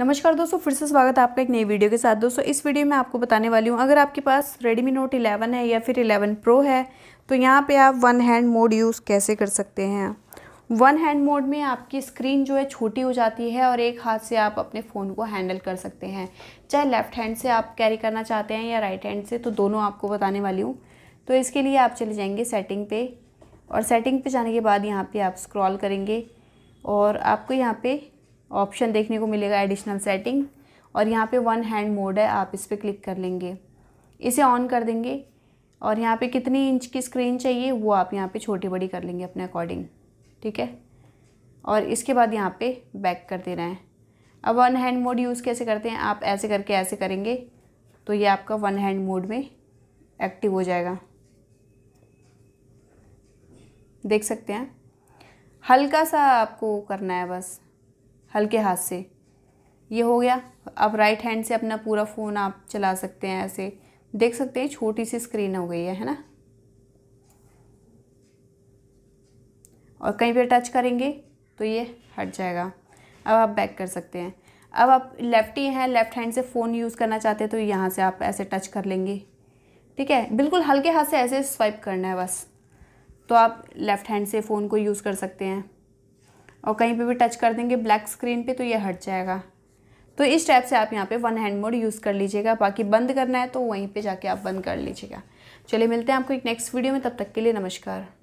नमस्कार दोस्तों फिर से स्वागत है आपका एक नई वीडियो के साथ दोस्तों इस वीडियो में आपको बताने वाली हूँ अगर आपके पास रेडमी नोट 11 है या फिर 11 प्रो है तो यहाँ पे आप वन हैंड मोड यूज़ कैसे कर सकते हैं वन हैंड मोड में आपकी स्क्रीन जो है छोटी हो जाती है और एक हाथ से आप अपने फ़ोन को हैंडल कर सकते हैं चाहे लेफ़्ट हैंड से आप कैरी करना चाहते हैं या राइट हैंड से तो दोनों आपको बताने वाली हूँ तो इसके लिए आप चले जाएँगे सेटिंग पे और सेटिंग पे जाने के बाद यहाँ पे आप स्क्रॉल करेंगे और आपको यहाँ पर ऑप्शन देखने को मिलेगा एडिशनल सेटिंग और यहाँ पे वन हैंड मोड है आप इस पर क्लिक कर लेंगे इसे ऑन कर देंगे और यहाँ पे कितनी इंच की स्क्रीन चाहिए वो आप यहाँ पे छोटी बड़ी कर लेंगे अपने अकॉर्डिंग ठीक है और इसके बाद यहाँ पे बैक कर दे रहे हैं अब वन हैंड मोड यूज़ कैसे करते हैं आप ऐसे करके ऐसे करेंगे तो ये आपका वन हैंड मोड में एक्टिव हो जाएगा देख सकते हैं हल्का सा आपको करना है बस हल्के हाथ से ये हो गया अब राइट हैंड से अपना पूरा फ़ोन आप चला सकते हैं ऐसे देख सकते हैं छोटी सी स्क्रीन हो गई है है ना और कहीं पर टच करेंगे तो ये हट जाएगा अब आप बैक कर सकते हैं अब आप लेफ्टी हैं लेफ़्ट हैंड से फ़ोन यूज़ करना चाहते हैं तो यहाँ से आप ऐसे टच कर लेंगे ठीक है बिल्कुल हल्के हाथ से ऐसे स्वाइप करना है बस तो आप लेफ़्ट हैंड से फ़ोन को यूज़ कर सकते हैं और कहीं पे भी टच कर देंगे ब्लैक स्क्रीन पे तो ये हट जाएगा तो इस टाइप से आप यहाँ पे वन हैंड मोड यूज़ कर लीजिएगा बाकी बंद करना है तो वहीं पे जाके आप बंद कर लीजिएगा चलिए मिलते हैं आपको एक नेक्स्ट वीडियो में तब तक के लिए नमस्कार